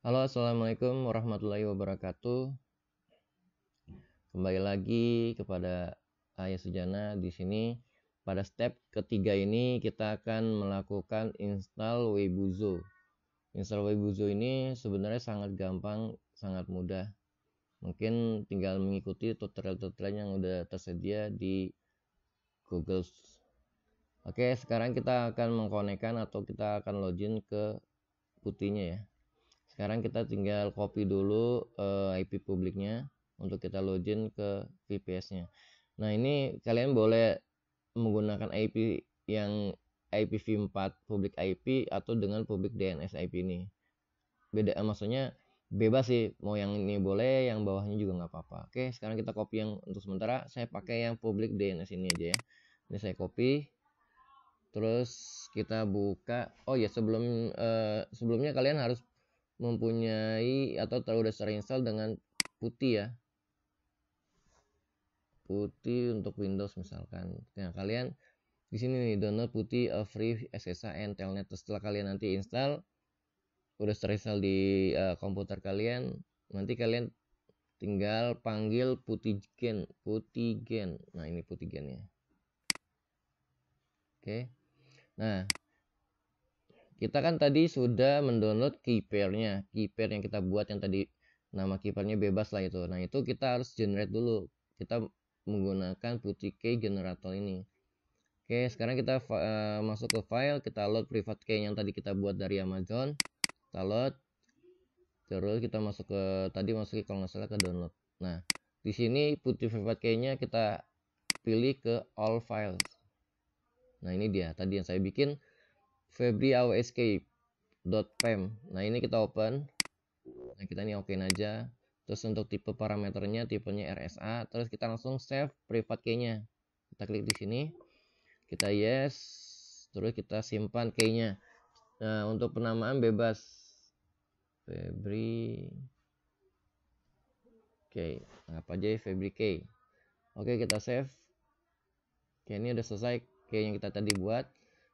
Halo, assalamualaikum warahmatullahi wabarakatuh. Kembali lagi kepada Ayah Sejana di sini. Pada step ketiga ini kita akan melakukan install Webuzo. Install Webuzo ini sebenarnya sangat gampang, sangat mudah. Mungkin tinggal mengikuti tutorial-tutorial yang sudah tersedia di Google. Oke, sekarang kita akan mengkonekkan atau kita akan login ke putihnya ya. Sekarang kita tinggal copy dulu uh, eh, IP publiknya untuk kita login ke VPS-nya. Nah, ini kalian boleh menggunakan IP yang IPv4 public IP atau dengan public DNS IP ini. Beda eh, maksudnya bebas sih mau yang ini boleh yang bawahnya juga nggak apa-apa oke sekarang kita copy yang untuk sementara saya pakai yang public DNS ini aja ya ini saya copy terus kita buka oh ya sebelum uh, sebelumnya kalian harus mempunyai atau telah terinstall dengan putih ya putih untuk Windows misalkan nah kalian di sini nih download putih uh, free SSH and telnet setelah kalian nanti install udah terinstall di uh, komputer kalian nanti kalian tinggal panggil putih gen putih gen nah ini putih putigennya oke okay. nah kita kan tadi sudah mendownload keypernya keyper yang kita buat yang tadi nama keypernya bebas lah itu. Nah, itu kita harus generate dulu. Kita menggunakan putih key generator ini. Oke, sekarang kita uh, masuk ke file, kita load private key yang tadi kita buat dari Amazon. Kita load. Terus kita masuk ke tadi masuk ke kalau nggak salah ke download. Nah, di sini putih private key-nya kita pilih ke all files. Nah, ini dia tadi yang saya bikin febriawescape.pem nah ini kita open nah kita ini okein aja terus untuk tipe parameternya tipenya RSA terus kita langsung save private key-nya kita klik di sini kita yes terus kita simpan key-nya nah untuk penamaan bebas Febri oke okay, nah, apa aja ya Febri key. oke okay, kita save oke okay, ini udah selesai key yang kita tadi buat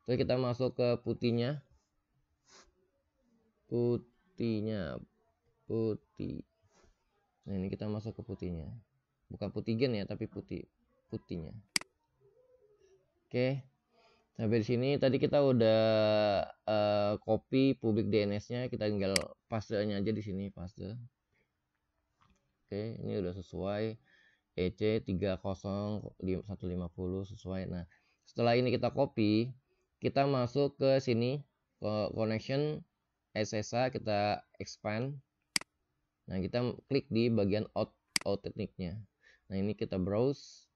Oke, kita masuk ke putihnya. Putihnya. Putih. Nah, ini kita masuk ke putihnya. Bukan putih gen ya, tapi putih putihnya. Oke. Sampai di sini tadi kita udah uh, copy public DNS-nya, kita tinggal paste nya aja di sini paste. Oke, ini udah sesuai EC 30150 sesuai. Nah, setelah ini kita copy, kita masuk ke sini connection ssa kita expand nah kita klik di bagian out out tekniknya nah ini kita browse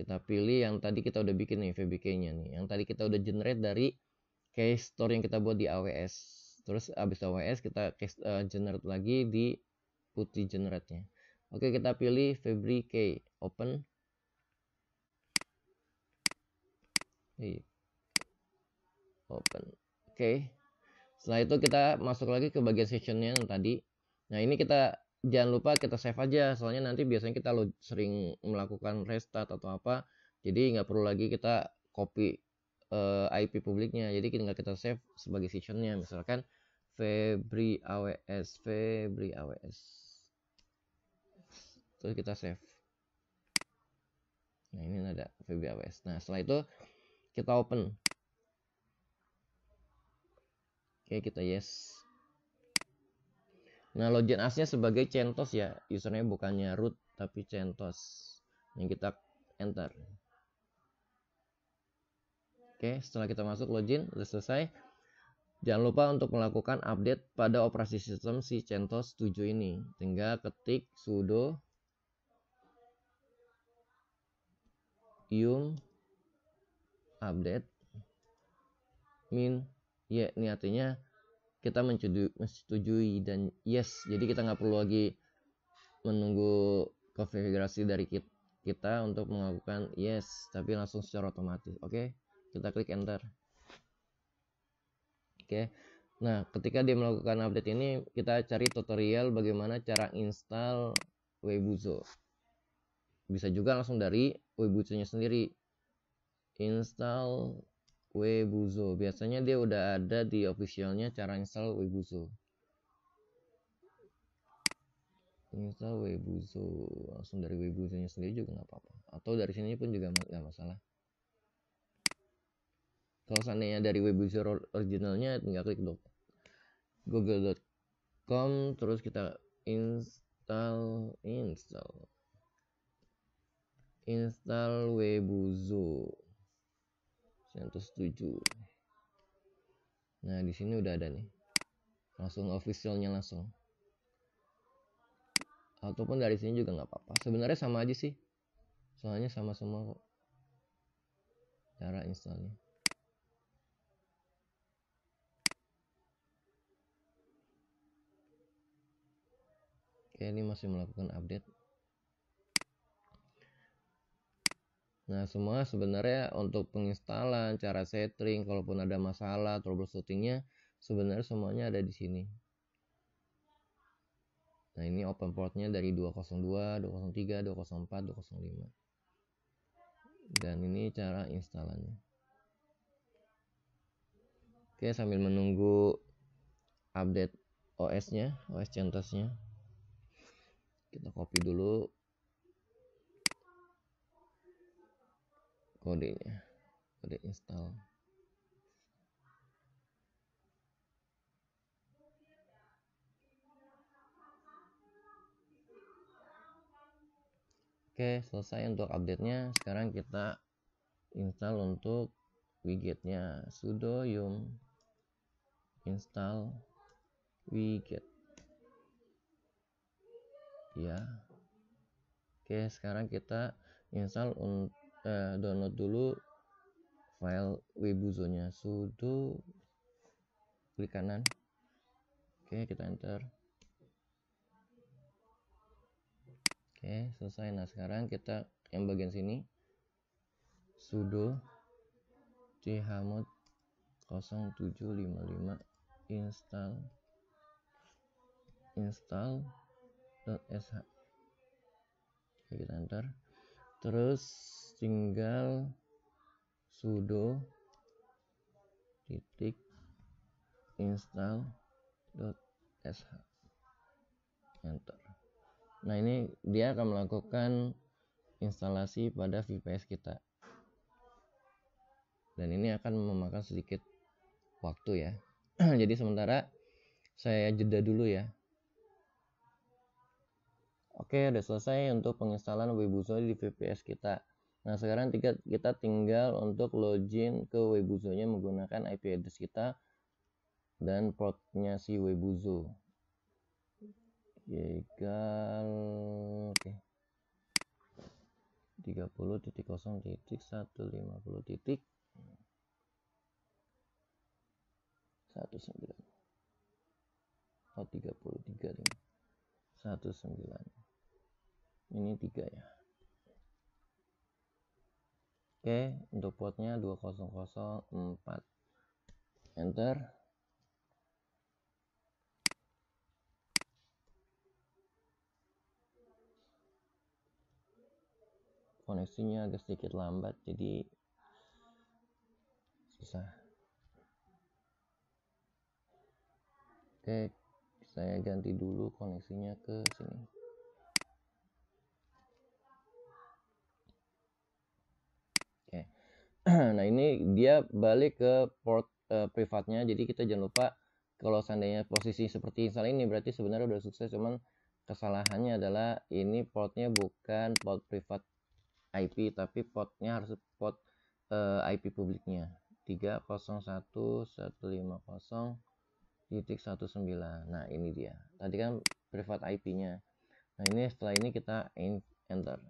kita pilih yang tadi kita udah bikin nih VBK nya nih yang tadi kita udah generate dari case store yang kita buat di AWS terus abis AWS kita case, uh, generate lagi di putih generate nya oke kita pilih VBK open iya open oke okay. setelah itu kita masuk lagi ke bagian sessionnya yang tadi nah ini kita jangan lupa kita save aja soalnya nanti biasanya kita lo sering melakukan restart atau apa jadi nggak perlu lagi kita copy uh, eh, IP publiknya jadi tinggal kita save sebagai sessionnya misalkan Febri AWS Febri AWS terus kita save nah ini ada Febri AWS nah setelah itu kita open Oke, kita gitu, yes. Nah, login asnya sebagai centos ya. usernya bukannya root tapi centos. Yang kita enter. Oke, setelah kita masuk login, sudah selesai. Jangan lupa untuk melakukan update pada operasi sistem si CentOS 7 ini. Tinggal ketik sudo yum update min ya ini artinya kita menyetujui dan yes jadi kita nggak perlu lagi menunggu konfigurasi dari kita untuk melakukan yes tapi langsung secara otomatis oke okay? kita klik enter oke okay. nah ketika dia melakukan update ini kita cari tutorial bagaimana cara install webuzo bisa juga langsung dari webuzo nya sendiri install Webuzo. Biasanya dia udah ada di officialnya cara install Webuzo. Install Webuzo langsung dari Webuzonya sendiri juga nggak apa-apa. Atau dari sini pun juga nggak masalah. Kalau seandainya dari Webuzo originalnya tinggal klik dok google.com terus kita install install install Webuzo setuju. nah di sini udah ada nih langsung officialnya langsung ataupun dari sini juga nggak apa-apa sebenarnya sama aja sih soalnya sama semua kok cara installnya Oke, ini masih melakukan update Nah, semua sebenarnya untuk penginstalan, cara setting, kalaupun ada masalah troubleshootingnya, sebenarnya semuanya ada di sini. Nah, ini open portnya dari 202, 203, 204, 205. Dan ini cara instalannya. Oke, sambil menunggu update OS-nya, OS CentOS-nya. Kita copy dulu kodenya kode install Oke, selesai untuk update-nya. Sekarang kita install untuk widget nya sudo yum install widget. Ya. Oke, sekarang kita install untuk eh, download dulu file Webuzonya sudo klik kanan oke kita enter oke selesai nah sekarang kita yang bagian sini sudo chmod 0755 install install.sh kita enter terus tinggal sudo titik install .sh enter nah ini dia akan melakukan instalasi pada VPS kita dan ini akan memakan sedikit waktu ya jadi sementara saya jeda dulu ya Oke, udah selesai untuk penginstalan Webuzo di VPS kita. Nah, sekarang tiga, kita tinggal untuk login ke Webuzo-nya menggunakan IP address kita dan portnya si Webuzo. Egal, oke. 30.0.150 titik 19 oh 33 19 ini tiga ya oke untuk potnya 2004 enter koneksinya agak sedikit lambat jadi susah oke saya ganti dulu koneksinya ke sini nah ini dia balik ke port uh, privatnya jadi kita jangan lupa kalau seandainya posisi seperti install ini berarti sebenarnya udah sukses cuman kesalahannya adalah ini portnya bukan port privat IP tapi portnya harus port uh, eh, IP publiknya 301.150.19 nah ini dia tadi kan privat IP nya nah ini setelah ini kita enter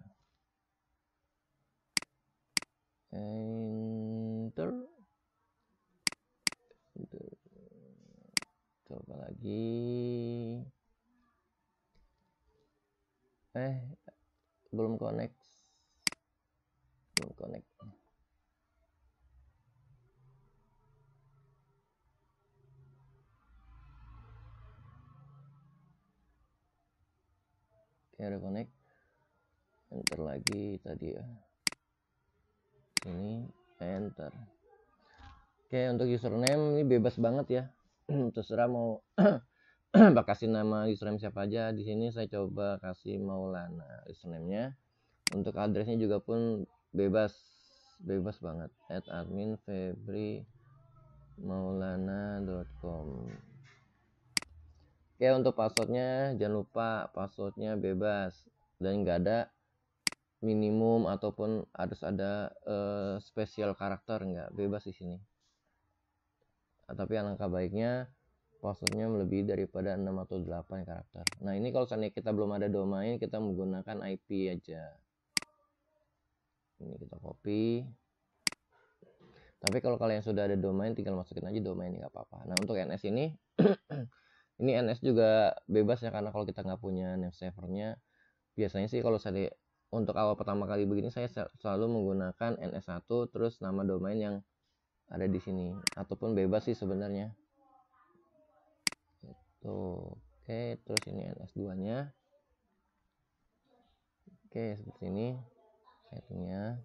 enter coba lagi eh belum connect belum connect Oke, reconnect. Enter lagi tadi ya ini enter oke untuk username ini bebas banget ya terserah mau kasih nama username siapa aja di sini saya coba kasih Maulana username-nya untuk addressnya juga pun bebas bebas banget at admin febri com. oke untuk passwordnya jangan lupa passwordnya bebas dan enggak ada minimum ataupun harus ada uh, spesial karakter nggak bebas di sini nah, tapi alangkah baiknya passwordnya lebih daripada 6 atau 8 karakter nah ini kalau seandainya kita belum ada domain kita menggunakan IP aja ini kita copy tapi kalau kalian sudah ada domain tinggal masukin aja domain nggak apa-apa nah untuk NS ini ini NS juga bebas ya karena kalau kita nggak punya name servernya biasanya sih kalau saya untuk awal pertama kali begini saya selalu menggunakan NS1 terus nama domain yang ada di sini ataupun bebas sih sebenarnya itu oke terus ini NS2 nya oke seperti ini settingnya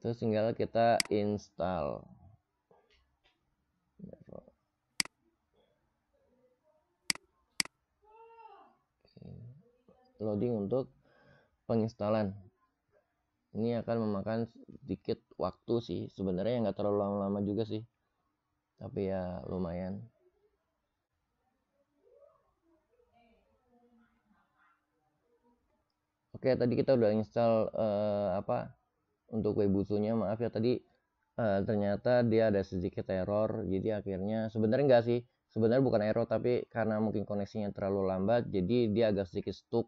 terus tinggal kita install loading untuk penginstalan ini akan memakan sedikit waktu sih sebenarnya nggak terlalu lama-lama juga sih tapi ya lumayan oke tadi kita udah install uh, apa untuk webusunya maaf ya tadi uh, ternyata dia ada sedikit error jadi akhirnya sebenarnya nggak sih sebenarnya bukan error tapi karena mungkin koneksinya terlalu lambat jadi dia agak sedikit stuck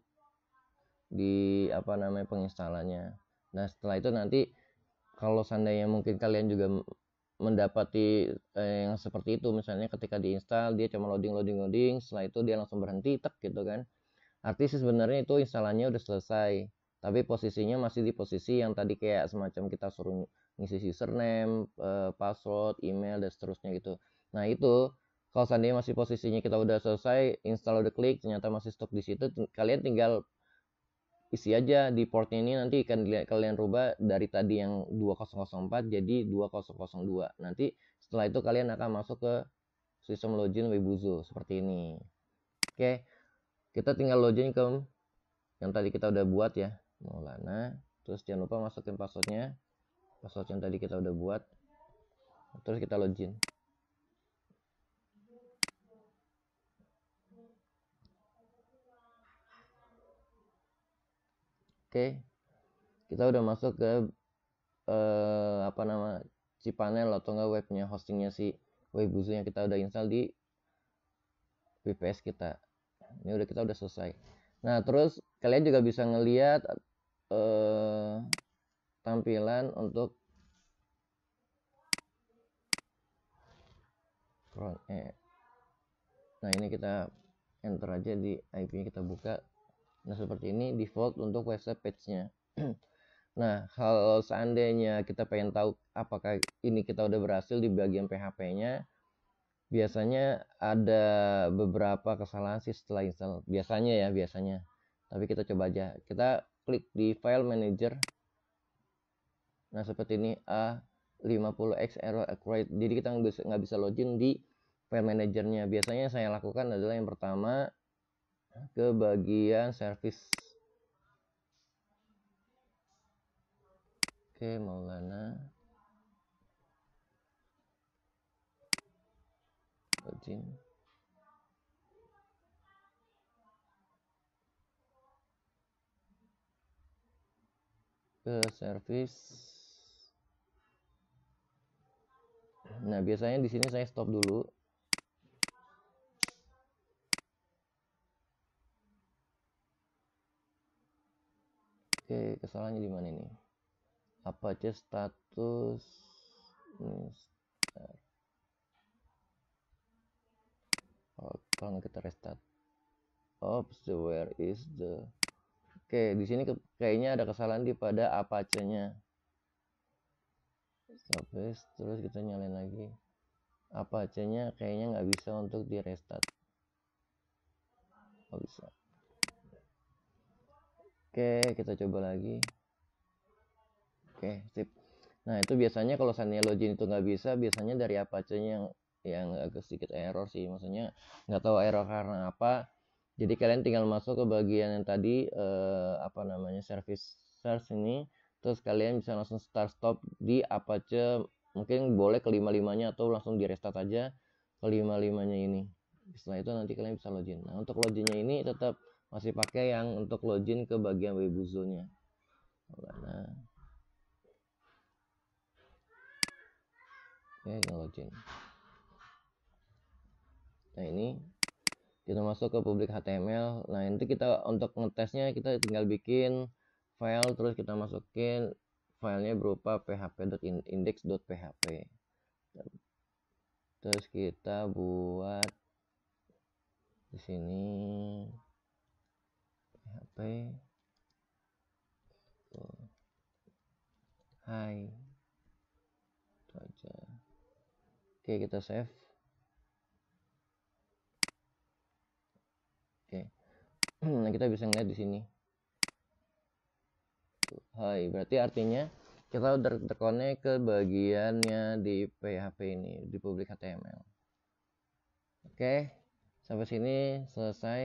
di apa namanya penginstalannya nah setelah itu nanti kalau seandainya mungkin kalian juga mendapati eh, yang seperti itu misalnya ketika diinstal dia cuma loading loading loading setelah itu dia langsung berhenti tek gitu kan artis sebenarnya itu instalannya udah selesai tapi posisinya masih di posisi yang tadi kayak semacam kita suruh ngisi username, eh, password, email dan seterusnya gitu. Nah itu kalau seandainya masih posisinya kita udah selesai install udah klik ternyata masih stuck di situ kalian tinggal isi aja di portnya ini nanti akan kalian rubah dari tadi yang 2004 jadi 2002 nanti setelah itu kalian akan masuk ke sistem login Webuzo seperti ini oke kita tinggal login ke yang tadi kita udah buat ya Maulana terus jangan lupa masukin passwordnya password yang tadi kita udah buat terus kita login Oke. Kita udah masuk ke eh, apa nama cPanel atau enggak webnya hostingnya si webuzu yang kita udah install di VPS kita. Ini udah kita udah selesai. Nah, terus kalian juga bisa ngelihat eh, tampilan untuk front end. Nah, ini kita enter aja di IP kita buka Nah, seperti ini default untuk website page-nya. nah, kalau seandainya kita pengen tahu apakah ini kita udah berhasil di bagian PHP-nya, biasanya ada beberapa kesalahan sih setelah install. Biasanya ya, biasanya. Tapi kita coba aja. Kita klik di file manager. Nah, seperti ini A50X error accurate. Jadi kita nggak bisa, nggak bisa login di file manajernya. Biasanya yang saya lakukan adalah yang pertama ke bagian service Oke, mau Maulana. Login. Ke service. Nah, biasanya di sini saya stop dulu. Oke, kesalahannya di mana ini? Apa aja status Mister. Oh, tolong kita restart. Oops, where is the Oke, di sini ke, kayaknya ada kesalahan di pada Apache-nya. Terus terus kita nyalain lagi. Apache-nya kayaknya nggak bisa untuk di restart. Oh, bisa. Oke, kita coba lagi. Oke, sip. Nah, itu biasanya kalau seandainya login itu nggak bisa, biasanya dari apa aja yang yang agak sedikit error sih. Maksudnya nggak tahu error karena apa. Jadi kalian tinggal masuk ke bagian yang tadi eh, apa namanya service search ini, terus kalian bisa langsung start stop di apa aja mungkin boleh kelima limanya atau langsung di restart aja kelima limanya ini. Setelah itu nanti kalian bisa login. Nah, untuk loginnya ini tetap masih pakai yang untuk login ke bagian webuzonya nya Oke, login. Nah, ini kita masuk ke publik HTML. Nah, itu kita untuk ngetesnya kita tinggal bikin file terus kita masukin filenya berupa php.index.php. Terus kita buat di sini HP Hai itu aja oke kita save oke nah kita bisa ngeliat di sini Hai berarti artinya kita udah terkonek ke bagiannya di PHP ini di publik HTML oke sampai sini selesai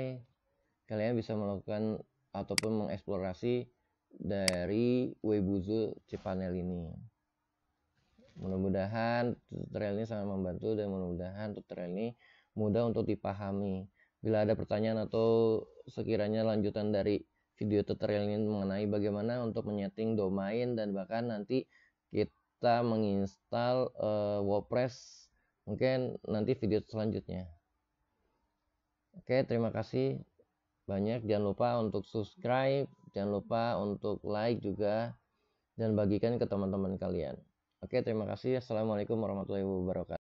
kalian bisa melakukan ataupun mengeksplorasi dari webuzu Cipanel ini. Mudah-mudahan tutorial ini sangat membantu dan mudah-mudahan tutorial ini mudah untuk dipahami. Bila ada pertanyaan atau sekiranya lanjutan dari video tutorial ini mengenai bagaimana untuk menyeting domain dan bahkan nanti kita menginstal uh, WordPress mungkin nanti video selanjutnya. Oke, terima kasih banyak jangan lupa untuk subscribe jangan lupa untuk like juga dan bagikan ke teman-teman kalian oke terima kasih assalamualaikum warahmatullahi wabarakatuh